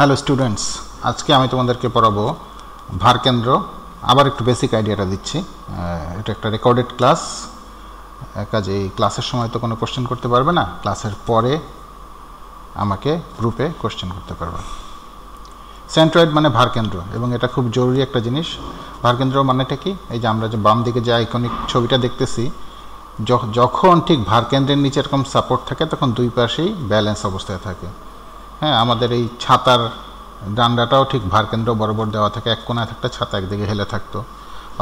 hello students আজকে আমি তোমাদেরকে পড়াবো ভারকেন্দ্র আবার একটু বেসিক আইডিয়াটা দিচ্ছি এটা একটা রেকর্ডেড ক্লাস কাজে এই ক্লাসের সময় তো কোনো কোশ্চেন করতে পারবে না ক্লাসের পরে আমাকে গ্রুপে কোশ্চেন করতে পারবে সেন্ট্রয়েড মানে ভারকেন্দ্র এবং এটা খুব জরুরি একটা জিনিস ভারকেন্দ্র মানেটা কি এই যে আমরা যে বাম দিকে যে আইকনিক ছবিটা দেখতেছি যখন ঠিক ভারকেন্দ্রের নিচে এরকম সাপোর্ট থাকে তখন দুই পাশেই ব্যালেন্স অবস্থায় থাকে হ্যাঁ আমাদের এই ছাতার ডান্ডাটাও ঠিক ভারকেন্দ্র বরাবর দেওয়া থাকে এক কোনায় একটা ছাতা একদিকে হেলে থাকতো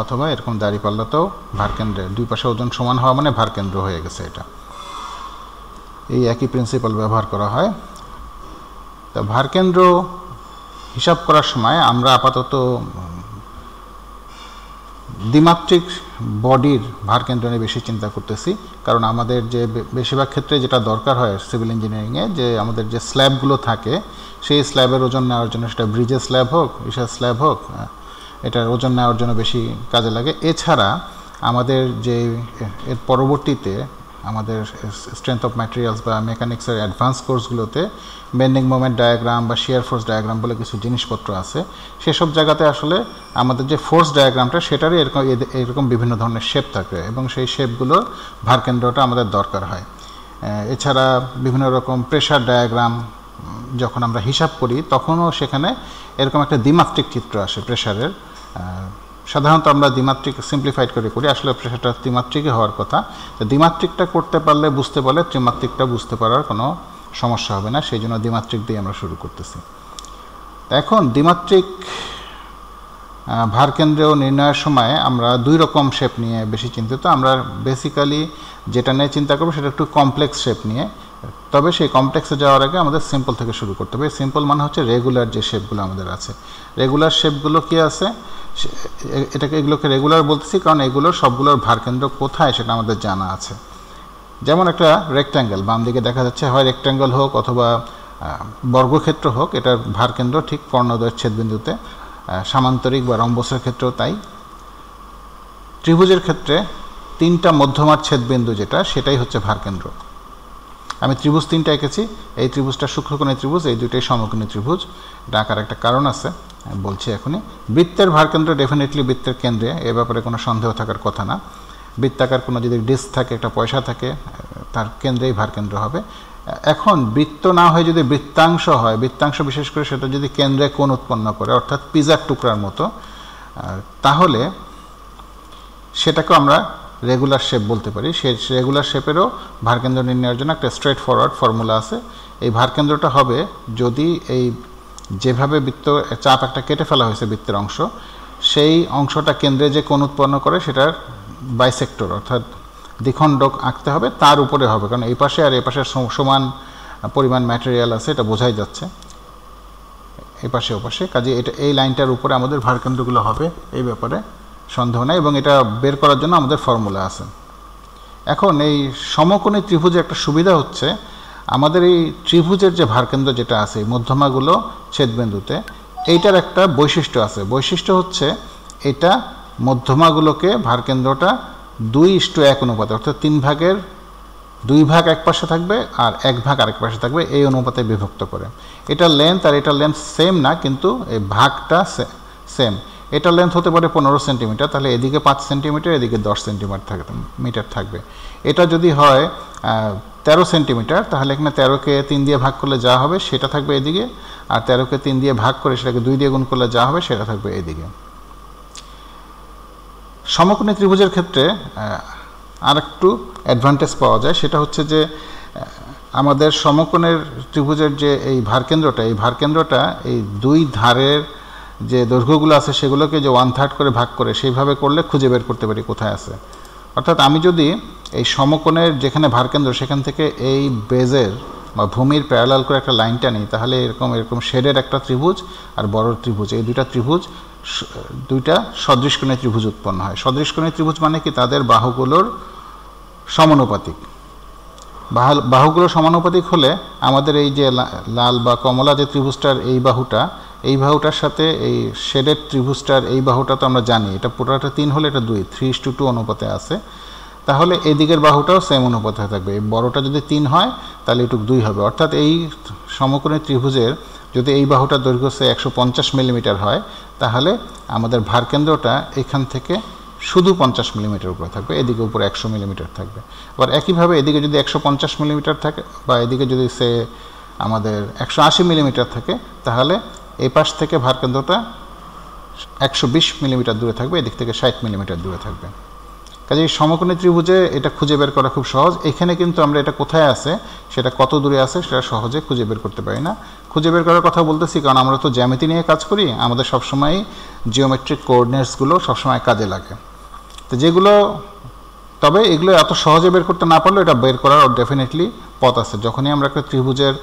অথবা এরকম দাঁড়িপাল্লাতেও ভারকেন্দ্রে দুই পাশে ওজন সমান হওয়া মানে ভারকেন্দ্র হয়ে গেছে এটা এই একই প্রিন্সিপাল ব্যবহার করা হয় তা ভারকেন্দ্র হিসাব করার সময় আমরা আপাতত দ্বিমাত্রিক বডির ভারকেন্দ্র নিয়ে বেশি চিন্তা করতেছি কারণ আমাদের যে বেশিরভাগ ক্ষেত্রে যেটা দরকার হয় সিভিল ইঞ্জিনিয়ারিংয়ে যে আমাদের যে স্ল্যাবগুলো থাকে সেই স্ল্যাবের ওজন নেওয়ার জন্য সেটা ব্রিজের স্ল্যাব হোক ইসার স্ল্যাব হোক এটার ওজন নেওয়ার জন্য বেশি কাজে লাগে এছাড়া আমাদের যে এর পরবর্তীতে আমাদের স্ট্রেংথ অফ ম্যাটেরিয়ালস বা মেকানিক্সের অ্যাডভান্স কোর্সগুলোতে বেন্ডিং মোমেন্ট ডায়াগ্রাম বা শেয়ার ফোর্স ডায়াগ্রাম বলে কিছু জিনিসপত্র আছে সেসব জায়গাতে আসলে আমাদের যে ফোর্স ডায়াগ্রামটা সেটারই এরকম এরকম বিভিন্ন ধরনের শেপ থাকে এবং সেই শেপগুলো ভারকেন্দ্রটা আমাদের দরকার হয় এছাড়া বিভিন্ন রকম প্রেশার ডায়াগ্রাম যখন আমরা হিসাব করি তখনও সেখানে এরকম একটা দ্বিমাত্রিক চিত্র আসে প্রেশারের সাধারণত আমরা দ্বিমাত্রিক সিম্পলিফাইড করে করি আসলে সেটা ত্রিমাত্রিকই হওয়ার কথা তো দ্বিমাত্রিকটা করতে পারলে বুঝতে পারলে ত্রিমাত্রিকটা বুঝতে পারার কোনো সমস্যা হবে না সেই জন্য দ্বিমাত্রিক দিয়ে আমরা শুরু করতেছি এখন দ্বিমাত্রিক ভারকেন্দ্রীয় নির্ণয়ের সময় আমরা দুই রকম শেপ নিয়ে বেশি চিন্তিত আমরা বেসিক্যালি যেটা নিয়ে চিন্তা করবো সেটা একটু কমপ্লেক্স শেপ নিয়ে তবে সেই কমপ্লেক্সে যাওয়ার আগে আমাদের সিম্পল থেকে শুরু করতে হবে সিম্পল মানে হচ্ছে রেগুলার যে শেপগুলো আমাদের আছে রেগুলার শেপগুলো কী আছে এটাকে এগুলোকে রেগুলার বলতেছি কারণ এগুলোর সবগুলোর ভারকেন্দ্র কোথায় সেটা আমাদের জানা আছে যেমন একটা রেক্ট্যাঙ্গেল বাম দিকে দেখা যাচ্ছে হয় রেক্ট্যাঙ্গেল হোক অথবা বর্গক্ষেত্র হোক এটার ভারকেন্দ্র ঠিক কর্ণদয়ের ছেদবিন্দুতে সামান্তরিক বা রম্বসের ক্ষেত্রেও তাই ত্রিভুজের ক্ষেত্রে তিনটা মধ্যমার ছেদবিন্দু যেটা সেটাই হচ্ছে ভারকেন্দ্র আমি ত্রিভুজ তিনটা এঁকেছি এই ত্রিভুজটা সূক্ষ্মকোণী ত্রিভুজ এই দুইটাই সমকোণী ত্রিভুজ ডাকার একটা কারণ আছে বলছি এখনই বৃত্তের ভারকেন্দ্র ডেফিনেটলি বৃত্তের কেন্দ্রে এ ব্যাপারে কোনো সন্দেহ থাকার কথা না বৃত্তাকার কোনো যদি ডিস্ক থাকে একটা পয়সা থাকে তার কেন্দ্রেই ভারকেন্দ্র হবে এখন বৃত্ত না হয়ে যদি বৃত্তাংশ হয় বৃত্তাংশ বিশেষ করে সেটা যদি কেন্দ্রে কোন উৎপন্ন করে অর্থাৎ পিজার টুকরার মতো তাহলে সেটাকে আমরা রেগুলার শেপ বলতে পারি সে রেগুলার শেপেরও ভারকেন্দ্র নির্ণয়ের জন্য একটা স্ট্রেট ফরওয়ার্ড ফর্মুলা আছে এই ভারকেন্দ্রটা হবে যদি এই যেভাবে বৃত্ত চাপ একটা কেটে ফেলা হয়েছে বৃত্তের অংশ সেই অংশটা কেন্দ্রে যে কোণ উৎপন্ন করে সেটার বাইসেক্টর অর্থাৎ দ্বিখণ্ডক আঁকতে হবে তার উপরে হবে কারণ এই পাশে আর এই পাশে সমান পরিমাণ ম্যাটেরিয়াল আছে এটা বোঝাই যাচ্ছে এপাশে ওপাশে কাজে এটা এই লাইনটার উপরে আমাদের ভারকেন্দ্রগুলো হবে এই ব্যাপারে সন্দেহ নাই এবং এটা বের করার জন্য আমাদের ফর্মুলা আছে এখন এই সমকোণী ত্রিভুজের একটা সুবিধা হচ্ছে আমাদের এই ত্রিভুজের যে ভারকেন্দ্র যেটা আছে মধ্যমাগুলো ছেদবিন্দুতে এইটার একটা বৈশিষ্ট্য আছে বৈশিষ্ট্য হচ্ছে এটা মধ্যমাগুলোকে ভারকেন্দ্রটা দুই ইষ্ট এক অনুপাতে অর্থাৎ তিন ভাগের দুই ভাগ এক পাশে থাকবে আর এক ভাগ আরেক পাশে থাকবে এই অনুপাতে বিভক্ত করে এটা লেন্থ আর এটা লেন্থ সেম না কিন্তু এই ভাগটা সেম এটা লেন্থ হতে পারে পনেরো সেন্টিমিটার তাহলে এদিকে পাঁচ সেন্টিমিটার এদিকে দশ সেন্টিমিটার থাকবে মিটার থাকবে এটা যদি হয় তেরো সেন্টিমিটার তাহলে এখানে তেরোকে তিন দিয়ে ভাগ করলে যা হবে সেটা থাকবে এদিকে আর তেরোকে তিন দিয়ে ভাগ করে সেটাকে দুই দিয়ে গুণ করলে যা হবে সেটা থাকবে এদিকে সমকোণী ত্রিভুজের ক্ষেত্রে আর একটু অ্যাডভান্টেজ পাওয়া যায় সেটা হচ্ছে যে আমাদের সমকোণের ত্রিভুজের যে এই ভারকেন্দ্রটা এই ভারকেন্দ্রটা এই দুই ধারের যে দৈর্ঘ্যগুলো আছে সেগুলোকে যে ওয়ান থার্ড করে ভাগ করে সেইভাবে করলে খুঁজে বের করতে পারি কোথায় আছে অর্থাৎ আমি যদি এই সমকোণের যেখানে ভারকেন্দ্র সেখান থেকে এই বেজের বা ভূমির প্যারালাল করে একটা লাইনটা নিই তাহলে এরকম এরকম শেডের একটা ত্রিভুজ আর বড় ত্রিভুজ এই দুইটা ত্রিভুজ দুইটা সদৃশকোণী ত্রিভুজ উৎপন্ন হয় সদৃশকোণী ত্রিভুজ মানে কি তাদের বাহুগুলোর সমানুপাতিক বাহুগুলো সমানুপাতিক হলে আমাদের এই যে লাল বা কমলা যে ত্রিভুজটার এই বাহুটা এই বাহুটার সাথে এই শেডের ত্রিভুজটার এই বাহুটা তো আমরা জানি এটা পুরোটা তিন হলে এটা দুই থ্রি টু টু অনুপাতে আছে তাহলে এদিকের বাহুটাও সেম অনুপাতে থাকবে এই বড়টা যদি তিন হয় তাহলে এটুক দুই হবে অর্থাৎ এই সমকোণী ত্রিভুজের যদি এই বাহুটার দৈর্ঘ্য সে একশো পঞ্চাশ মিলিমিটার হয় তাহলে আমাদের ভারকেন্দ্রটা এখান থেকে শুধু পঞ্চাশ মিলিমিটার উপরে থাকবে এদিকে উপরে একশো মিলিমিটার থাকবে আবার একইভাবে এদিকে যদি একশো পঞ্চাশ মিলিমিটার থাকে বা এদিকে যদি সে আমাদের একশো আশি মিলিমিটার থাকে তাহলে এই পাশ থেকে ভার কেন্দ্রটা একশো বিশ মিলিমিটার দূরে থাকবে এদিক থেকে ষাট মিলিমিটার দূরে থাকবে কাজে এই সমকোণী ত্রিভুজে এটা খুঁজে বের করা খুব সহজ এখানে কিন্তু আমরা এটা কোথায় আছে সেটা কত দূরে আছে সেটা সহজে খুঁজে বের করতে পারি না খুঁজে বের করার কথা বলতেছি কারণ আমরা তো জ্যামিতি নিয়ে কাজ করি আমাদের সবসময় জিওমেট্রিক কোঅর্ডিনেটসগুলো সবসময় কাজে লাগে তো যেগুলো তবে এগুলো এত সহজে বের করতে না পারলেও এটা বের করার ডেফিনেটলি পথ আছে যখনই আমরা একটা ত্রিভুজের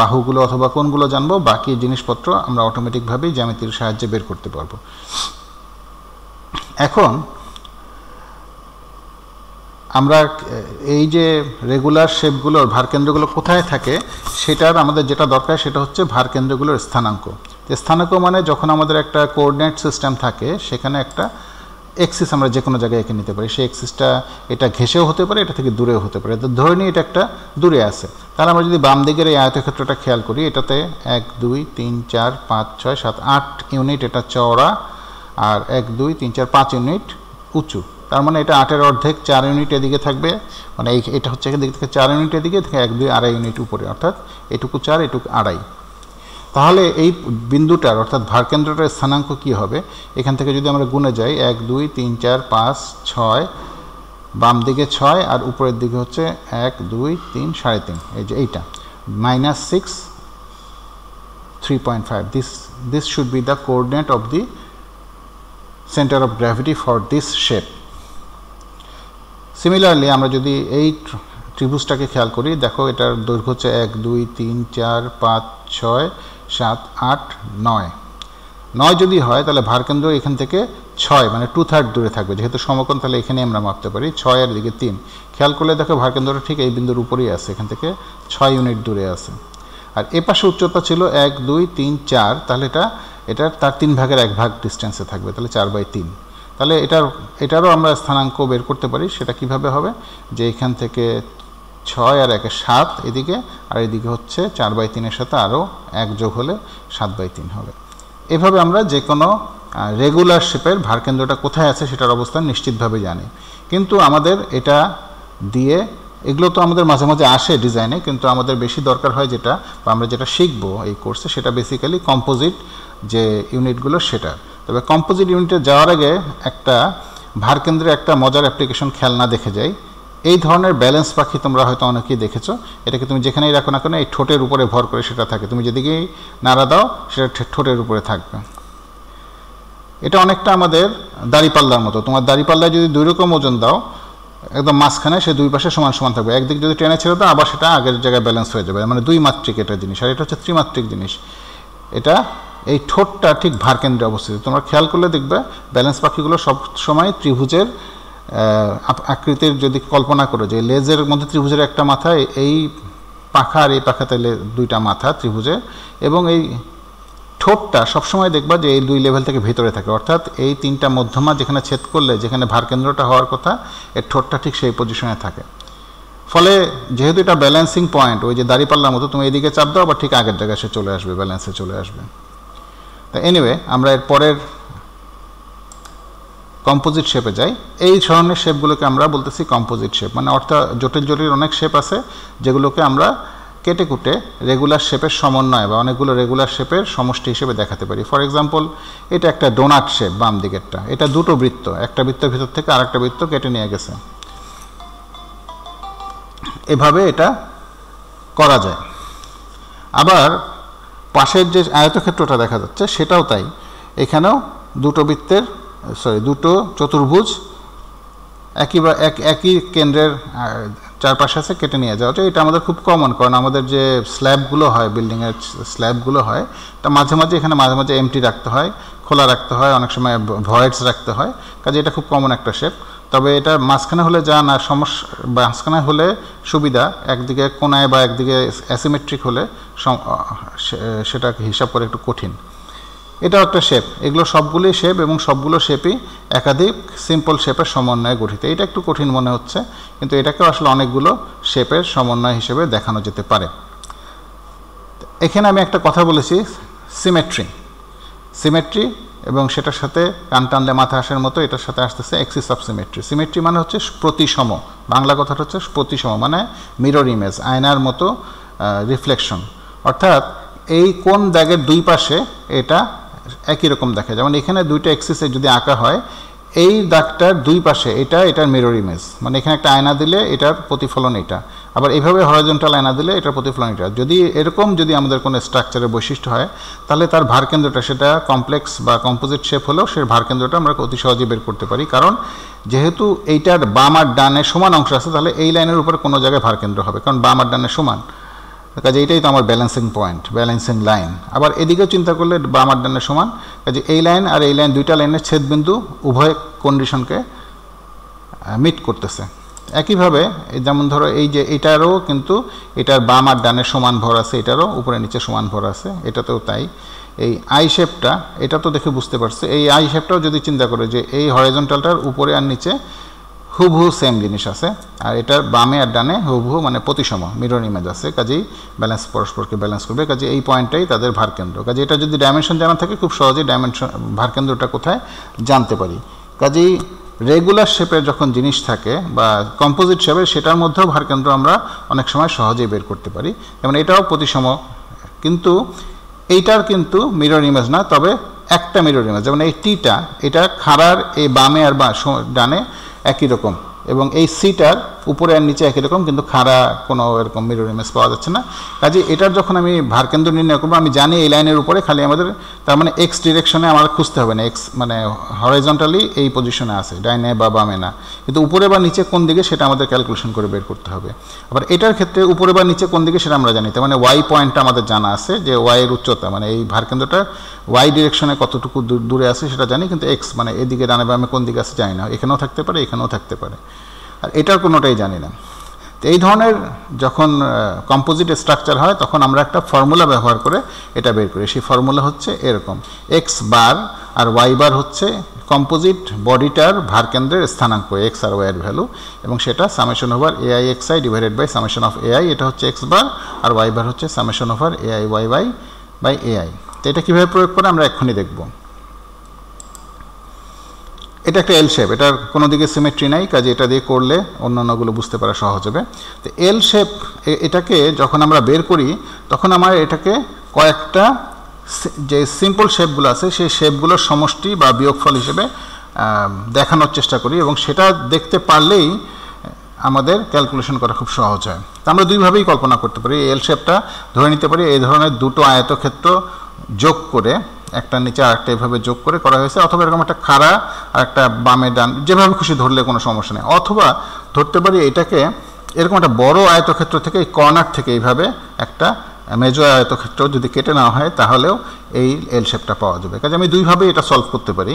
বাহুগুলো অথবা কোনগুলো জানবো বাকি জিনিসপত্র আমরা অটোমেটিকভাবেই জ্যামিতির সাহায্যে বের করতে পারবো এখন আমরা এই যে রেগুলার শেপগুলোর ভারকেন্দ্রগুলো কোথায় থাকে সেটার আমাদের যেটা দরকার সেটা হচ্ছে ভারকেন্দ্রগুলোর স্থানাঙ্ক স্থানাঙ্ক মানে যখন আমাদের একটা কোঅর্ডিনেট সিস্টেম থাকে সেখানে একটা এক্সিস আমরা যে কোনো জায়গায় এঁকে নিতে পারি সেই এক্সিসটা এটা ঘেঁষেও হতে পারে এটা থেকে দূরেও হতে পারে তো ধরে নিয়ে এটা একটা দূরে আছে তাহলে আমরা যদি বাম দিকের এই আয়তক্ষেত্রটা খেয়াল করি এটাতে এক দুই তিন চার পাঁচ ছয় সাত আট ইউনিট এটা চওড়া আর এক দুই তিন চার পাঁচ ইউনিট উঁচু তার মানে এটা আটের অর্ধেক চার ইউনিট এদিকে থাকবে মানে এই এটা হচ্ছে এখান থেকে চার ইউনিট এদিকে এক দুই আড়াই ইউনিট উপরে অর্থাৎ এটুকু চার এটুকু আড়াই তাহলে এই বিন্দুটার অর্থাৎ ভারকেন্দ্রটার স্থানাঙ্ক কি হবে এখান থেকে যদি আমরা গুণে যাই এক দুই তিন চার পাঁচ ছয় বাম দিকে ছয় আর উপরের দিকে হচ্ছে এক দুই তিন সাড়ে তিন এই যে এইটা minus six three point five this this should be the coordinate of the centre of gravity for this shape similarly আমরা যদি এই ত্রিভুজটাকে খেয়াল করি দেখো এটার দৈর্ঘ্য হচ্ছে এক দুই তিন চার পাঁচ ছয় সাত আট নয় নয় যদি হয় তাহলে ভারকেন্দ্র এখান থেকে ছয় মানে টু থার্ড দূরে থাকবে যেহেতু সমকোণ তাহলে এখানে আমরা মাপতে পারি ছয় আর দিকে তিন খেয়াল করলে দেখো ভারকেন্দ্রটা ঠিক এই বিন্দুর উপরেই আছে এখান থেকে ছয় ইউনিট দূরে আছে আর এ পাশে উচ্চতা ছিল এক দুই তিন চার তাহলে এটা এটার তার তিন ভাগের এক ভাগ ডিস্টেন্সে থাকবে তাহলে চার বাই তিন তাহলে এটার এটারও আমরা স্থানাঙ্ক বের করতে পারি সেটা কিভাবে হবে যে এখান থেকে ছয় আর একে সাত এদিকে আর এদিকে হচ্ছে চার বাই তিনের সাথে আরও এক যোগ হলে সাত বাই তিন হবে এভাবে আমরা যে কোনো রেগুলার শেপের ভারকেন্দ্রটা কোথায় আছে সেটার অবস্থান নিশ্চিতভাবে জানি কিন্তু আমাদের এটা দিয়ে এগুলো তো আমাদের মাঝে মাঝে আসে ডিজাইনে কিন্তু আমাদের বেশি দরকার হয় যেটা বা আমরা যেটা শিখব এই কোর্সে সেটা বেসিক্যালি কম্পোজিট যে ইউনিটগুলো সেটা তবে কম্পোজিট ইউনিটে যাওয়ার আগে একটা ভারকেন্দ্রে একটা মজার অ্যাপ্লিকেশন খেলনা দেখে যায় এই ধরনের ব্যালেন্স পাখি তোমরা হয়তো অনেকেই দেখেছো এটাকে তুমি যেখানেই রাখো না কেন এই ঠোঁটের উপরে ভর করে সেটা থাকে তুমি যেদিকেই নাড়া দাও সেটা ঠোঁটের উপরে থাকবে এটা অনেকটা আমাদের দাড়িপাল্লার মতো তোমার দাড়িপাল্লায় যদি দুই রকম ওজন দাও একদম মাঝখানে সে দুই পাশে সমান সমান থাকবে একদিকে যদি টেনে ছেড়ে দাও আবার সেটা আগের জায়গায় ব্যালেন্স হয়ে যাবে মানে দুই মাত্রিক এটা জিনিস আর এটা হচ্ছে ত্রিমাত্রিক জিনিস এটা এই ঠোঁটটা ঠিক ভারকেন্দ্রে অবস্থিত তোমরা খেয়াল করলে দেখবে ব্যালেন্স পাখিগুলো সব সময় ত্রিভুজের আকৃতির যদি কল্পনা করো যে লেজের মধ্যে ত্রিভুজের একটা মাথা এই পাখা আর এই পাখাতে দুইটা মাথা ত্রিভুজে এবং এই ঠোঁটটা সবসময় দেখবা যে এই দুই লেভেল থেকে ভেতরে থাকে অর্থাৎ এই তিনটা মধ্যমা যেখানে ছেদ করলে যেখানে ভারকেন্দ্রটা হওয়ার কথা এর ঠোঁটটা ঠিক সেই পজিশনে থাকে ফলে যেহেতু এটা ব্যালেন্সিং পয়েন্ট ওই যে দাঁড়িপাল্লার মতো তুমি এদিকে চাপ দাও বা ঠিক আগের জায়গায় সে চলে আসবে ব্যালেন্সে চলে আসবে তা এনিওয়ে আমরা এর পরের কম্পোজিট শেপে যাই এই ধরনের শেপগুলোকে আমরা বলতেছি কম্পোজিট শেপ মানে অর্থাৎ জটিল জটিল অনেক শেপ আছে যেগুলোকে আমরা কেটে কুটে রেগুলার শেপের সমন্বয় বা অনেকগুলো রেগুলার শেপের সমষ্টি হিসেবে দেখাতে পারি ফর এক্সাম্পল এটা একটা ডোনাট শেপ বাম দিকেরটা এটা দুটো বৃত্ত একটা বৃত্তের ভিতর থেকে আরেকটা বৃত্ত কেটে নিয়ে গেছে এভাবে এটা করা যায় আবার পাশের যে আয়তক্ষেত্রটা দেখা যাচ্ছে সেটাও তাই এখানেও দুটো বৃত্তের সরি দুটো চতুর্ভুজ একই বা এক একই কেন্দ্রের চারপাশে আছে কেটে নিয়ে যাওয়া যায় এটা আমাদের খুব কমন কারণ আমাদের যে স্ল্যাবগুলো হয় বিল্ডিংয়ের স্ল্যাবগুলো হয় তা মাঝে মাঝে এখানে মাঝে মাঝে এমটি রাখতে হয় খোলা রাখতে হয় অনেক সময় ভয়েডস রাখতে হয় কাজে এটা খুব কমন একটা শেপ তবে এটা মাঝখানে হলে যা না সমস্যা মাঝখানে হলে সুবিধা একদিকে কোনায় বা একদিকে অ্যাসিমেট্রিক হলে সেটাকে হিসাব করে একটু কঠিন এটাও একটা শেপ এগুলো সবগুলোই শেপ এবং সবগুলো শেপই একাধিক সিম্পল শেপের সমন্বয়ে গঠিত এটা একটু কঠিন মনে হচ্ছে কিন্তু এটাকেও আসলে অনেকগুলো শেপের সমন্বয় হিসেবে দেখানো যেতে পারে এখানে আমি একটা কথা বলেছি সিমেট্রি সিমেট্রি এবং সেটার সাথে কান টানলে মাথা আসার মতো এটার সাথে আসতেছে এক্সিস অফ সিমেট্রি সিমেট্রি মানে হচ্ছে প্রতিসম বাংলা কথাটা হচ্ছে প্রতিসম মানে মিরর ইমেজ আয়নার মতো রিফ্লেকশন অর্থাৎ এই কোন দাগের দুই পাশে এটা একই রকম দেখা যেমন এখানে দুইটা অ্যাক্সিসে যদি আঁকা হয় এই দাগটার দুই পাশে এটা এটার মিরর ইমেজ মানে এখানে একটা আয়না দিলে এটার প্রতিফলন এটা আবার এভাবে হরাজন্টাল আয়না দিলে এটার প্রতিফলন এটা যদি এরকম যদি আমাদের কোনো স্ট্রাকচারের বৈশিষ্ট্য হয় তাহলে তার ভারকেন্দ্রটা সেটা কমপ্লেক্স বা কম্পোজিট শেপ হলেও সে ভারকেন্দ্রটা আমরা অতি সহজে বের করতে পারি কারণ যেহেতু এইটার বাম আর ডানে সমান অংশ আছে তাহলে এই লাইনের উপর কোনো জায়গায় ভারকেন্দ্র হবে কারণ বাম আর ডানে সমান কাজে এটাই তো আমার ব্যালেন্সিং পয়েন্ট ব্যালেন্সিং লাইন আবার এদিকেও চিন্তা করলে বামার ডানের সমান কাজে এই লাইন আর এই লাইন দুইটা লাইনের ছেদ বিন্দু উভয় কন্ডিশনকে মিট করতেছে একইভাবে যেমন ধরো এই যে এটারও কিন্তু এটার বাম আর ডানের সমান ভর আছে এটারও উপরে নিচে সমান ভর আছে এটাতেও তাই এই আই শেপটা এটা তো দেখে বুঝতে পারছে এই আই শেপটাও যদি চিন্তা করে যে এই হরাইজন্টালটার উপরে আর নিচে হুবহু সেম জিনিস আছে আর এটার বামে আর ডানে হুবহু মানে প্রতিসম মিরর ইমেজ আছে কাজেই ব্যালেন্স পরস্পরকে ব্যালেন্স করবে কাজে এই পয়েন্টটাই তাদের ভারকেন্দ্র কাজে এটা যদি ডাইমেনশন জানা থাকে খুব সহজেই ডাইমেনশন ভারকেন্দ্রটা কোথায় জানতে পারি কাজেই রেগুলার শেপের যখন জিনিস থাকে বা কম্পোজিট শেপের সেটার মধ্যেও ভারকেন্দ্র আমরা অনেক সময় সহজেই বের করতে পারি যেমন এটাও প্রতিসম কিন্তু এইটার কিন্তু মিরর ইমেজ না তবে একটা মেরুদণ্ড যেমন এই টিটা এটা খাড়ার এই বামে আর বা ডানে একই রকম এবং এই সিটার উপরে আর নিচে একই রকম কিন্তু খাড়া কোনো এরকম মিরর ইমেজ পাওয়া যাচ্ছে না কাজে এটার যখন আমি ভারকেন্দ্র নির্ণয় করবো আমি জানি এই লাইনের উপরে খালি আমাদের তার মানে এক্স ডিরেকশনে আমার খুঁজতে হবে না এক্স মানে হরাইজন্টালি এই পজিশনে আছে ডাইনে বা বামে না কিন্তু উপরে বা নিচে কোন দিকে সেটা আমাদের ক্যালকুলেশন করে বের করতে হবে আবার এটার ক্ষেত্রে উপরে বা নিচে কোন দিকে সেটা আমরা জানি তার মানে ওয়াই পয়েন্টটা আমাদের জানা আছে যে ওয়াইয়ের উচ্চতা মানে এই ভারকেন্দ্রটা ওয়াই ডিরেকশনে কতটুকু দূরে আছে সেটা জানি কিন্তু এক্স মানে এদিকে ডানে বামে কোন দিকে আছে জানি না এখানেও থাকতে পারে এখানেও থাকতে পারে আর এটার কোনোটাই জানি না তো এই ধরনের যখন কম্পোজিট স্ট্রাকচার হয় তখন আমরা একটা ফর্মুলা ব্যবহার করে এটা বের করি সেই ফর্মুলা হচ্ছে এরকম এক্স বার আর ওয়াই বার হচ্ছে কম্পোজিট বডিটার ভারকেন্দ্রের স্থানাঙ্ক এক্স আর ওয়াইয়ের ভ্যালু এবং সেটা summation over AI X I divided by summation of AI এটা হচ্ছে এক্স বার আর ওয়াই বার হচ্ছে summation over AI Y Y by AI তো এটা কীভাবে প্রয়োগ করে আমরা এক্ষুনি দেখব এটা একটা এল শেপ এটার কোনো দিকে সিমেট্রি নাই কাজে এটা দিয়ে করলে অন্যান্যগুলো বুঝতে পারা সহজ হবে তো এল শেপ এটাকে যখন আমরা বের করি তখন আমার এটাকে কয়েকটা যে সিম্পল শেপগুলো আছে সেই শেপগুলোর সমষ্টি বা বিয়োগফল হিসেবে দেখানোর চেষ্টা করি এবং সেটা দেখতে পারলেই আমাদের ক্যালকুলেশন করা খুব সহজ হয় আমরা দুইভাবেই কল্পনা করতে পারি এল শেপটা ধরে নিতে পারি এই ধরনের দুটো আয়তক্ষেত্র যোগ করে একটা নিচে আরেকটা এভাবে যোগ করে করা হয়েছে অথবা এরকম একটা খাড়া আর একটা বামে ডান যেভাবে খুশি ধরলে কোনো সমস্যা নেই অথবা ধরতে পারি এটাকে এরকম একটা বড় আয়তক্ষেত্র থেকে এই কর্নার থেকে এইভাবে একটা মেজো আয়তক্ষেত্র যদি কেটে নেওয়া হয় তাহলেও এই এল শেপটা পাওয়া যাবে কাজে আমি দুইভাবে এটা সলভ করতে পারি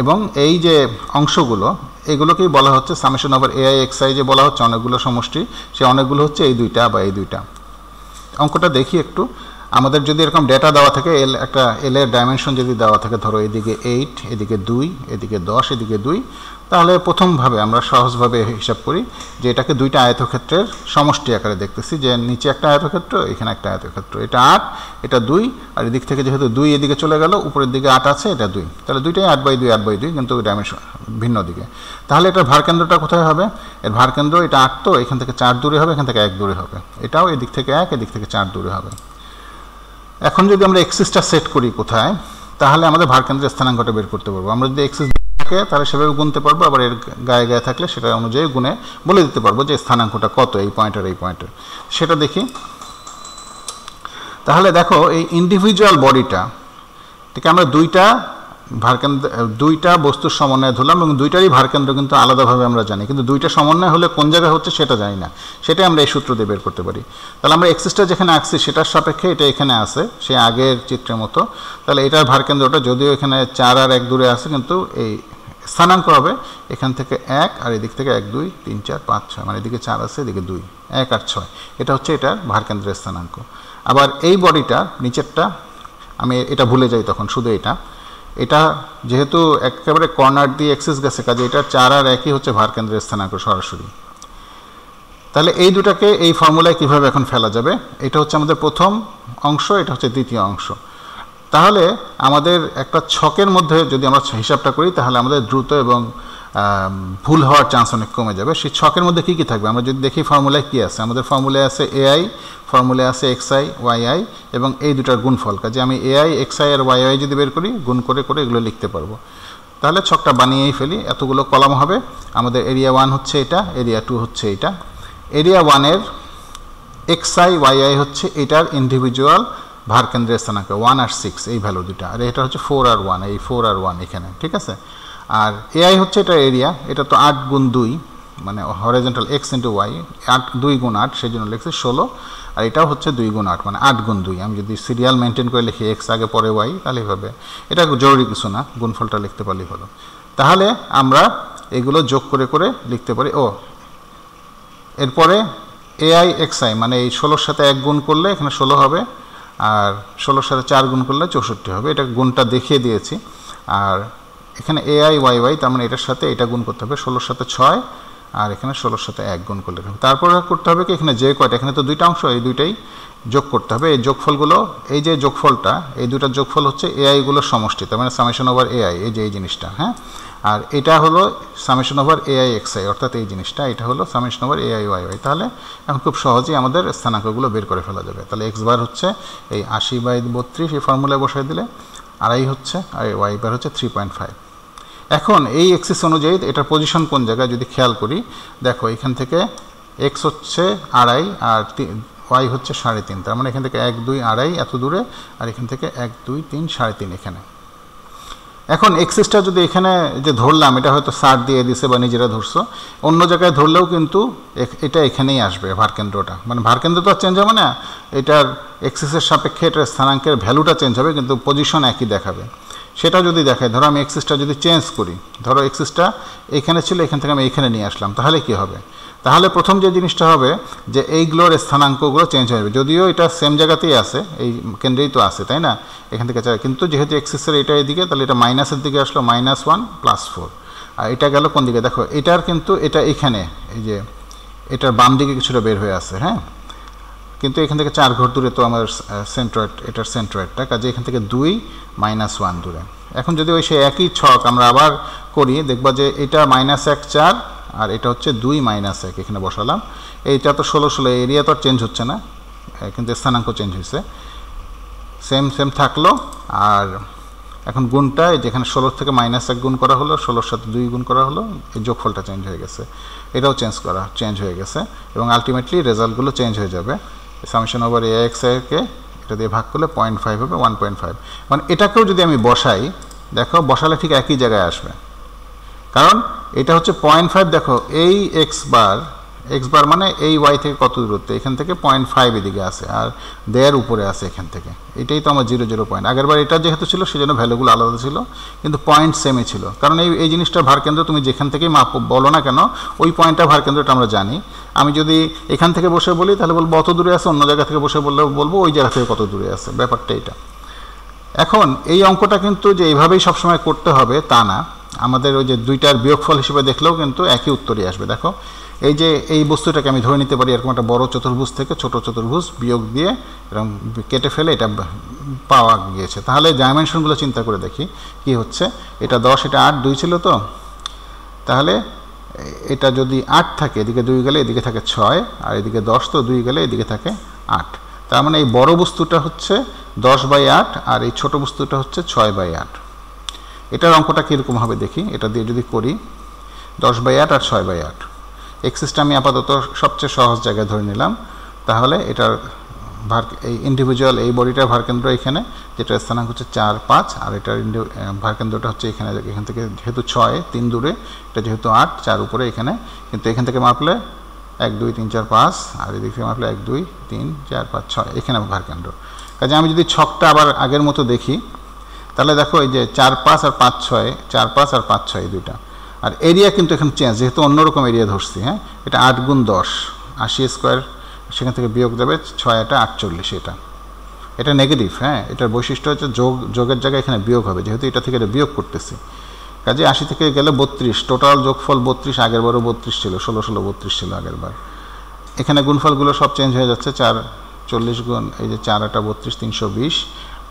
এবং এই যে অংশগুলো এগুলোকেই বলা হচ্ছে সামেশন ওভার এআই এক্সআই যে বলা হচ্ছে অনেকগুলো সমষ্টি সে অনেকগুলো হচ্ছে এই দুইটা বা এই দুইটা অঙ্কটা দেখি একটু আমাদের যদি এরকম ডেটা দেওয়া থাকে এল একটা এলের ডাইমেনশন যদি দেওয়া থাকে ধরো এদিকে এইট এদিকে দুই এদিকে দশ এদিকে দুই তাহলে প্রথমভাবে আমরা সহজভাবে হিসাব করি যে এটাকে দুইটা আয়তক্ষেত্রের সমষ্টি আকারে দেখতেছি যে নিচে একটা আয়তক্ষেত্র এখানে একটা আয়তক্ষেত্র এটা আট এটা দুই আর এদিক থেকে যেহেতু দুই এদিকে চলে গেল উপরের দিকে আট আছে এটা দুই তাহলে দুইটাই আট বাই দুই আট বাই দুই কিন্তু ডাইমেনশন ভিন্ন দিকে তাহলে এটার ভারকেন্দ্রটা কোথায় হবে এর ভারকেন্দ্র এটা আট তো এখান থেকে চার দূরে হবে এখান থেকে এক দূরে হবে এটাও এদিক থেকে এক এদিক থেকে চার দূরে হবে এখন যদি আমরা এক্সিসটা সেট করি কোথায় তাহলে আমাদের ভারকেন্দ্রের স্থানাঙ্কটা বের করতে পারবো আমরা যদি এক্সিস থাকে তাহলে সেভাবে গুনতে পারবো আবার এর গায়ে গায়ে থাকলে সেটা অনুযায়ী গুনে বলে দিতে পারবো যে স্থানাঙ্কটা কত এই পয়েন্টের এই পয়েন্টের সেটা দেখি তাহলে দেখো এই ইন্ডিভিজুয়াল বডিটা থেকে আমরা দুইটা ভারকেন্দ্র দুইটা বস্তুর সমন্বয়ে ধরলাম এবং দুইটারই ভারকেন্দ্র কিন্তু আলাদাভাবে আমরা জানি কিন্তু দুইটা সমন্বয় হলে কোন জায়গায় হচ্ছে সেটা জানি না সেটাই আমরা এই সূত্র দিয়ে বের করতে পারি তাহলে আমরা এক্সিসটা যেখানে আঁকছি সেটার সাপেক্ষে এটা এখানে আছে সে আগের চিত্রের মতো তাহলে এটার ভারকেন্দ্রটা যদিও এখানে চার আর এক দূরে আছে কিন্তু এই স্থানাঙ্ক হবে এখান থেকে এক আর এদিক থেকে এক দুই তিন চার পাঁচ ছয় মানে এদিকে চার আছে এদিকে দুই এক আর ছয় এটা হচ্ছে এটার ভারকেন্দ্রের স্থানাঙ্ক আবার এই বডিটা নিচেরটা আমি এটা ভুলে যাই তখন শুধু এটা এটা যেহেতু একেবারে কর্নার দিয়ে অ্যাক্সিস গেছে কাজে এটা চার আর একই হচ্ছে ভার কেন্দ্রের স্থানাঙ্ক সরাসরি তাহলে এই দুটাকে এই ফর্মুলায় কিভাবে এখন ফেলা যাবে এটা হচ্ছে আমাদের প্রথম অংশ এটা হচ্ছে দ্বিতীয় অংশ তাহলে আমাদের একটা ছকের মধ্যে যদি আমরা হিসাবটা করি তাহলে আমাদের দ্রুত এবং ভুল হওয়ার চান্স অনেক কমে যাবে সেই ছকের মধ্যে কী কী থাকবে আমরা যদি দেখি ফর্মুলায় কী আছে আমাদের ফর্মুলায় আছে এআই ফর্মুলায় আছে এক্সআই ওয়াইআই এবং এই দুটার গুণফল কাজে আমি এআই এক্সআই আর ওয়াইআই যদি বের করি গুণ করে করে এগুলো লিখতে পারবো তাহলে ছকটা বানিয়েই ফেলি এতগুলো কলাম হবে আমাদের এরিয়া ওয়ান হচ্ছে এটা এরিয়া টু হচ্ছে এটা এরিয়া ওয়ানের এক্সআই ওয়াইআই হচ্ছে এটার ইন্ডিভিজুয়াল ভারকেন্দ্রের স্থানাকে স্থানাঙ্ক ওয়ান আর সিক্স এই ভ্যালু দুটা আর এটা হচ্ছে ফোর আর ওয়ান এই ফোর আর ওয়ান এখানে ঠিক আছে আর এআই হচ্ছে এটা এরিয়া এটা তো আট গুণ দুই মানে হরিজেন্টাল এক্স ইন্টু ওয়াই আট দুই গুণ আট সেই জন্য লিখছে ষোলো আর এটাও হচ্ছে দুই গুণ আট মানে আট গুণ দুই আমি যদি সিরিয়াল মেনটেন করে লিখি এক্স আগে পরে ওয়াই তাহলে হবে এটা জরুরি কিছু না গুণফলটা লিখতে পারলেই হলো তাহলে আমরা এগুলো যোগ করে করে লিখতে পারি ও এরপরে এআই এক্সআই মানে এই ষোলোর সাথে এক গুণ করলে এখানে ষোলো হবে আর ষোলোর সাথে চার গুণ করলে চৌষট্টি হবে এটা গুণটা দেখিয়ে দিয়েছি আর এখানে এআই ওয়াই ওয়াই তার মানে এটার সাথে এটা গুণ করতে হবে ষোলোর সাথে ছয় আর এখানে ষোলোর সাথে এক গুণ করলে হবে তারপর করতে হবে কি এখানে যে কয়টা এখানে তো দুইটা অংশ এই দুইটাই যোগ করতে হবে এই যোগফলগুলো এই যে যোগফলটা এই দুটার যোগফল হচ্ছে এআইগুলোর সমষ্টি তার মানে সামেশন ওভার এআই এই যে এই জিনিসটা হ্যাঁ আর এটা হলো সামেশন ওভার এআই এক্সআই অর্থাৎ এই জিনিসটা এটা হলো summation over AI Y Y তাহলে এখন খুব সহজেই আমাদের স্থানাঙ্কগুলো বের করে ফেলা যাবে তাহলে এক্স বার হচ্ছে এই আশি বাই বত্রিশ এই ফর্মুলায় বসাই দিলে আড়াই হচ্ছে আর ওয়াই বার হচ্ছে থ্রি পয়েন্ট ফাইভ এখন এই এক্সিস অনুযায়ী এটার পজিশন কোন জায়গায় যদি খেয়াল করি দেখো এখান থেকে এক্স হচ্ছে আড়াই আর ওয়াই হচ্ছে সাড়ে তিন তার মানে এখান থেকে এক দুই আড়াই এত দূরে আর এখান থেকে এক দুই তিন সাড়ে তিন এখানে এখন এক্সিসটা যদি এখানে যে ধরলাম এটা হয়তো সার দিয়ে দিছে বা নিজেরা ধরছো অন্য জায়গায় ধরলেও কিন্তু এটা এখানেই আসবে ভারকেন্দ্রটা মানে ভারকেন্দ্র তো আর চেঞ্জ হবে না এটার এক্সিসের সাপেক্ষে এটার স্থানাঙ্কের ভ্যালুটা চেঞ্জ হবে কিন্তু পজিশন একই দেখাবে সেটা যদি দেখে ধরো আমি এক্সিসটা যদি চেঞ্জ করি ধরো এক্সিসটা এখানে ছিল এখান থেকে আমি এখানে নিয়ে আসলাম তাহলে কি হবে তাহলে প্রথম যে জিনিসটা হবে যে এইগুলোর স্থানাঙ্কগুলো চেঞ্জ হয়ে যাবে যদিও এটা সেম জায়গাতেই আছে এই কেন্দ্রেই তো আছে তাই না এখান থেকে কিন্তু যেহেতু এক্সিসের এটা এদিকে তাহলে এটা মাইনাসের দিকে আসলো মাইনাস ওয়ান প্লাস ফোর আর এটা গেল কোন দিকে দেখো এটার কিন্তু এটা এখানে এই যে এটার বাম দিকে কিছুটা বের হয়ে আছে হ্যাঁ কিন্তু এখান থেকে চার ঘর দূরে তো আমার সেন্ট্রয়েড এটার সেন্ট্রয়েডটা কাজে এখান থেকে দুই মাইনাস ওয়ান দূরে এখন যদি ওই সে একই ছক আমরা আবার করি দেখবা যে এটা মাইনাস এক চার আর এটা হচ্ছে দুই মাইনাস এক এখানে বসালাম এইটা তো ষোলো ষোলো এরিয়া তো আর চেঞ্জ হচ্ছে না কিন্তু স্থানাঙ্ক চেঞ্জ হয়েছে সেম সেম থাকলো আর এখন গুণটা যেখানে ষোলো থেকে মাইনাস এক গুণ করা হলো ষোলোর সাথে দুই গুণ করা হলো এই যোগফলটা চেঞ্জ হয়ে গেছে এটাও চেঞ্জ করা চেঞ্জ হয়ে গেছে এবং আলটিমেটলি রেজাল্টগুলো চেঞ্জ হয়ে যাবে সাংশন ওভার এ এক্স কে এটা দিয়ে ভাগ করলে পয়েন্ট ফাইভ হবে ওয়ান পয়েন্ট ফাইভ মানে এটাকেও যদি আমি বসাই দেখো বসালে ঠিক একই জায়গায় আসবে কারণ এটা হচ্ছে পয়েন্ট ফাইভ দেখো এই এক্স বার এক্স বার মানে এই ওয়াই থেকে কত দূরত্বে এখান থেকে পয়েন্ট ফাইভ এদিকে আছে আর দেয়ার উপরে আছে এখান থেকে এটাই তো আমার জিরো জিরো পয়েন্ট আগেরবার এটা যেহেতু ছিল সেজন্য ভ্যালুগুলো আলাদা ছিল কিন্তু পয়েন্ট সেমই ছিল কারণ এই এই জিনিসটা ভারকেন্দ্র তুমি যেখান থেকেই মাপ বলো না কেন ওই পয়েন্টটা ভারকেন্দ্রটা আমরা জানি আমি যদি এখান থেকে বসে বলি তাহলে বলবো অত দূরে আছে অন্য জায়গা থেকে বসে বললে বলবো ওই জায়গা থেকে কত দূরে আছে ব্যাপারটা এটা এখন এই অঙ্কটা কিন্তু যে এইভাবেই সবসময় করতে হবে তা না আমাদের ওই যে দুইটার বিয়োগফল হিসেবে দেখলেও কিন্তু একই উত্তরই আসবে দেখো এই যে এই বস্তুটাকে আমি ধরে নিতে পারি এরকম একটা বড় চতুর্ভুজ থেকে ছোট চতুর্ভুজ বিয়োগ দিয়ে এরকম কেটে ফেলে এটা পাওয়া গিয়েছে তাহলে ডাইমেনশনগুলো চিন্তা করে দেখি কি হচ্ছে এটা দশ এটা আট দুই ছিল তো তাহলে এটা যদি আট থাকে এদিকে দুই গেলে এদিকে থাকে ছয় আর এদিকে দশ তো দুই গেলে এদিকে থাকে আট তার মানে এই বড় বস্তুটা হচ্ছে দশ বাই আট আর এই ছোট বস্তুটা হচ্ছে ছয় বাই আট এটার অঙ্কটা কীরকম হবে দেখি এটা দিয়ে যদি করি দশ বাই আট আর ছয় বাই আট এক্সিসটা আমি আপাতত সবচেয়ে সহজ জায়গায় ধরে নিলাম তাহলে এটার ভার এই ইন্ডিভিজুয়াল এই বডিটার ভারকেন্দ্র এখানে যেটা স্থানাঙ্ক হচ্ছে চার পাঁচ আর এটার ভারকেন্দ্রটা হচ্ছে এখানে এখান থেকে যেহেতু ছয় তিন দূরে এটা যেহেতু আট চার উপরে এখানে কিন্তু এখান থেকে মাপলে এক দুই তিন চার পাঁচ আর এদিক থেকে মাপলে এক দুই তিন চার পাঁচ ছয় এখানে ভারকেন্দ্র কাজে আমি যদি ছকটা আবার আগের মতো দেখি তাহলে দেখো এই যে চার পাঁচ আর পাঁচ ছয় চার পাঁচ আর পাঁচ ছয় এই দুইটা আর এরিয়া কিন্তু এখানে চেঞ্জ যেহেতু অন্যরকম এরিয়া ধরছি হ্যাঁ এটা আট গুণ দশ আশি স্কোয়ার সেখান থেকে বিয়োগ দেবে ছয় আটা আটচল্লিশ এটা এটা নেগেটিভ হ্যাঁ এটার বৈশিষ্ট্য হচ্ছে যোগ যোগের জায়গায় এখানে বিয়োগ হবে যেহেতু এটা থেকে এটা বিয়োগ করতেছি কাজে আশি থেকে গেলে বত্রিশ টোটাল যোগফল বত্রিশ আগের বারও বত্রিশ ছিল ষোলো ষোলো বত্রিশ ছিল আগের বার এখানে গুণফলগুলো সব চেঞ্জ হয়ে যাচ্ছে চার চল্লিশ গুণ এই যে চার আটা বত্রিশ তিনশো বিশ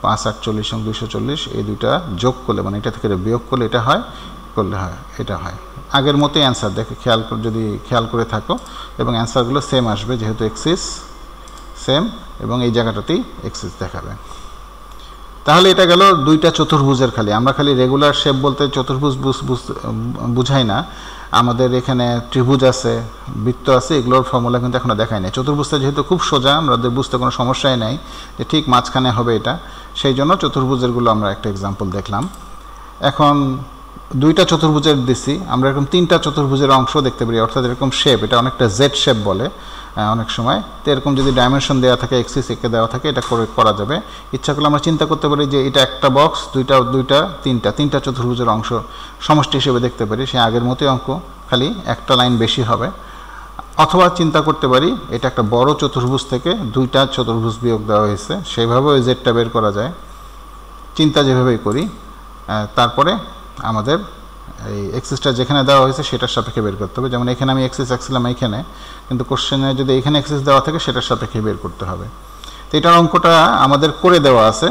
পাঁচ আটচল্লিশ এবং দুইশো চল্লিশ এই দুইটা যোগ করলে মানে এটা থেকে বিয়োগ করলে এটা হয় করলে হয় এটা হয় আগের মতোই অ্যান্সার দেখে খেয়াল যদি খেয়াল করে থাকো এবং অ্যান্সারগুলো সেম আসবে যেহেতু এক্সিস সেম এবং এই জায়গাটাতেই এক্সিস দেখাবে তাহলে এটা গেল দুইটা চতুর্ভুজের খালি আমরা খালি রেগুলার শেপ বলতে চতুর্ভুজ বুঝাই না আমাদের এখানে ত্রিভুজ আছে বৃত্ত আছে এগুলোর ফর্মুলা কিন্তু এখনও দেখায় নাই চতুর্ভুজটা যেহেতু খুব সোজা আমাদের বুঝতে কোনো সমস্যাই নাই যে ঠিক মাঝখানে হবে এটা সেই জন্য চতুর্ভুজেরগুলো আমরা একটা এক্সাম্পল দেখলাম এখন দুইটা চতুর্ভুজের দিছি আমরা এরকম তিনটা চতুর্ভুজের অংশ দেখতে পারি অর্থাৎ এরকম শেপ এটা অনেকটা জেড শেপ বলে অনেক সময় তো এরকম যদি ডাইমেনশন দেওয়া থাকে এক্সিস একে দেওয়া থাকে এটা করে করা যাবে ইচ্ছা করলে আমরা চিন্তা করতে পারি যে এটা একটা বক্স দুইটা দুইটা তিনটা তিনটা চতুর্ভুজের অংশ সমষ্টি হিসেবে দেখতে পারি সে আগের মতোই অঙ্ক খালি একটা লাইন বেশি হবে অথবা চিন্তা করতে পারি এটা একটা বড় চতুর্ভুজ থেকে দুইটা চতুর্ভুজ বিয়োগ দেওয়া হয়েছে সেইভাবে ওই জেডটা বের করা যায় চিন্তা যেভাবেই করি তারপরে আমাদের এই এক্সেসটা যেখানে দেওয়া হয়েছে সেটার সাপেক্ষে বের করতে হবে যেমন এখানে আমি এক্সেস রাখছিলাম এখানে কিন্তু কোশ্চেনে যদি এখানে এক্সেস দেওয়া থাকে সেটার সাপেক্ষে বের করতে হবে তো এটার অঙ্কটা আমাদের করে দেওয়া আছে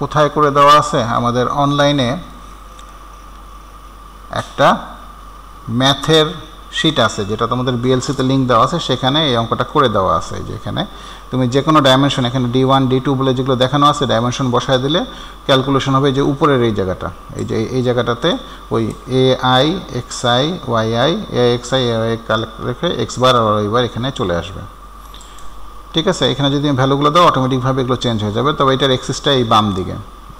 কোথায় করে দেওয়া আছে আমাদের অনলাইনে একটা ম্যাথের শিট আছে যেটা তোমাদের বিএলসিতে লিঙ্ক দেওয়া আছে সেখানে এই অঙ্কটা করে দেওয়া আছে যেখানে তুমি যে কোনো ডাইমেনশন এখানে ডি ওয়ান ডি টু বলে যেগুলো দেখানো আছে ডাইমেনশন বসায় দিলে ক্যালকুলেশন হবে যে উপরের এই জায়গাটা এই যে এই জায়গাটাতে ওই A I X I Y I A X I A রেখে এক্স বার আর ওয়াই বার এখানে চলে আসবে ঠিক আছে এখানে যদি ভ্যালুগুলো দাও অটোমেটিকভাবে এগুলো চেঞ্জ হয়ে যাবে তবে এটার এক্সিসটা এই বাম দিকে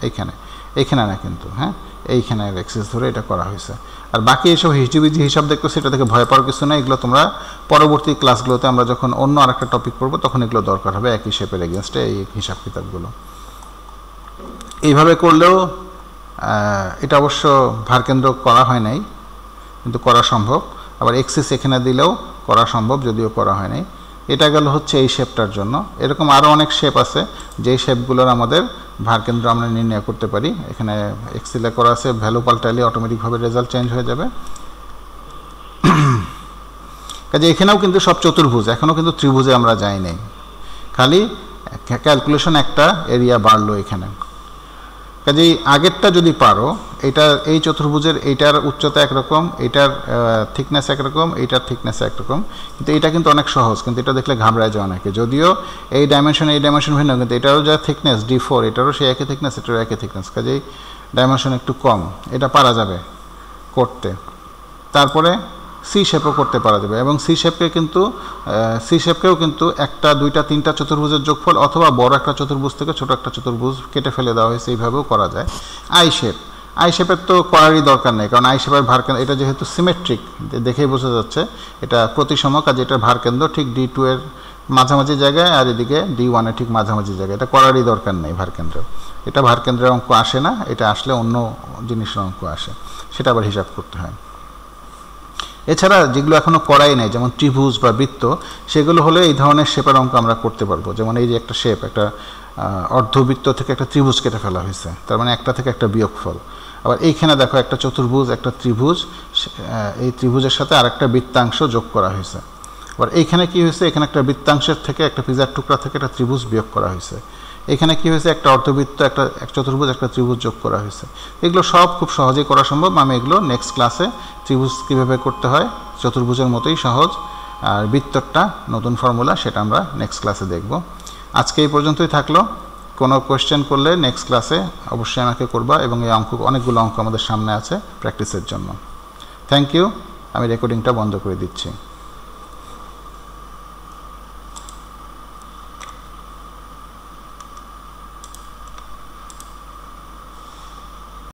এইখানে এইখানে না কিন্তু হ্যাঁ এইখানে এক্সিস ধরে এটা করা হয়েছে আর বাকি এইসব হিজিবিজি হিসাব দেখতো সেটা দেখে ভয় পাওয়ার কিছু না এগুলো তোমরা পরবর্তী ক্লাসগুলোতে আমরা যখন অন্য আরেকটা টপিক পড়বো তখন এগুলো দরকার হবে একই শেপের এগেনস্টে এই হিসাব কিতাবগুলো এইভাবে করলেও এটা অবশ্য ভারকেন্দ্র করা হয় নাই কিন্তু করা সম্ভব আবার এক্সেস এখানে দিলেও করা সম্ভব যদিও করা হয় নাই এটা গেল হচ্ছে এই শেপটার জন্য এরকম আরও অনেক শেপ আছে যেই শেপগুলোর আমাদের ভারকেন্দ্র আমরা নির্ণয় করতে পারি এখানে এক্সিলে করা আছে ভ্যালু পাল্টালে অটোমেটিকভাবে রেজাল্ট চেঞ্জ হয়ে যাবে কাজে এখানেও কিন্তু সব চতুর্ভুজ এখনও কিন্তু ত্রিভুজে আমরা যাই নাই খালি ক্যালকুলেশন একটা এরিয়া বাড়লো এখানে কাজেই আগেরটা যদি পারো এটা এই চতুর্ভুজের এইটার উচ্চতা একরকম এটার থিকনেস একরকম এইটার থিকনেস একরকম কিন্তু এটা কিন্তু অনেক সহজ কিন্তু এটা দেখলে ঘামড়ায় যায় অনেকে যদিও এই ডাইমেনশন এই ডাইমেনশন ভিন্ন কিন্তু এটারও যা থিকনেস ডি ফোর এটারও সেই একই থিকনেস এটারও একই থিকনেস কাজেই ডাইমেনশন একটু কম এটা পারা যাবে করতে তারপরে সি শেপও করতে পারা যাবে এবং সি শেপকে কিন্তু সি শেপকেও কিন্তু একটা দুইটা তিনটা চতুর্ভুজের যোগফল অথবা বড় একটা চতুর্ভুজ থেকে ছোট একটা চতুর্ভুজ কেটে ফেলে দেওয়া হয়েছে এইভাবেও করা যায় আই শেপ আই শেপের তো করারই দরকার নেই কারণ আই শেপের ভার কেন্দ্র এটা যেহেতু সিমেট্রিক দেখেই বোঝা যাচ্ছে এটা প্রতিসম কাজে এটার ভার কেন্দ্র ঠিক ডি টু এর মাঝামাঝি জায়গায় আর এদিকে ডি ওয়ানের ঠিক মাঝামাঝি জায়গায় এটা করারই দরকার নেই ভার কেন্দ্র এটা ভার কেন্দ্রের অঙ্ক আসে না এটা আসলে অন্য জিনিসের অঙ্ক আসে সেটা আবার হিসাব করতে হয় এছাড়া যেগুলো এখনও করাই নাই যেমন ত্রিভুজ বা বৃত্ত সেগুলো হলে এই ধরনের শেপের অঙ্ক আমরা করতে পারবো যেমন এই যে একটা শেপ একটা অর্ধবৃত্ত থেকে একটা ত্রিভুজ কেটে ফেলা হয়েছে তার মানে একটা থেকে একটা বিয়োগফল আবার এইখানে দেখো একটা চতুর্ভুজ একটা ত্রিভুজ এই ত্রিভুজের সাথে আরেকটা বৃত্তাংশ যোগ করা হয়েছে আবার এইখানে কি হয়েছে এখানে একটা বৃত্তাংশের থেকে একটা পিজার টুকরা থেকে একটা ত্রিভুজ বিয়োগ করা হয়েছে এখানে কি হয়েছে একটা অর্ধবৃত্ত একটা এক চতুর্ভুজ একটা ত্রিভুজ যোগ করা হয়েছে এগুলো সব খুব সহজেই করা সম্ভব আমি এগুলো নেক্সট ক্লাসে ত্রিভুজ কীভাবে করতে হয় চতুর্ভুজের মতোই সহজ আর বৃত্তরটা নতুন ফর্মুলা সেটা আমরা নেক্সট ক্লাসে দেখব আজকে এই পর্যন্তই থাকলো কোনো কোয়েশ্চেন করলে নেক্সট ক্লাসে অবশ্যই আমাকে করবা এবং এই অঙ্ক অনেকগুলো অঙ্ক আমাদের সামনে আছে প্র্যাকটিসের জন্য থ্যাংক ইউ আমি রেকর্ডিংটা বন্ধ করে দিচ্ছি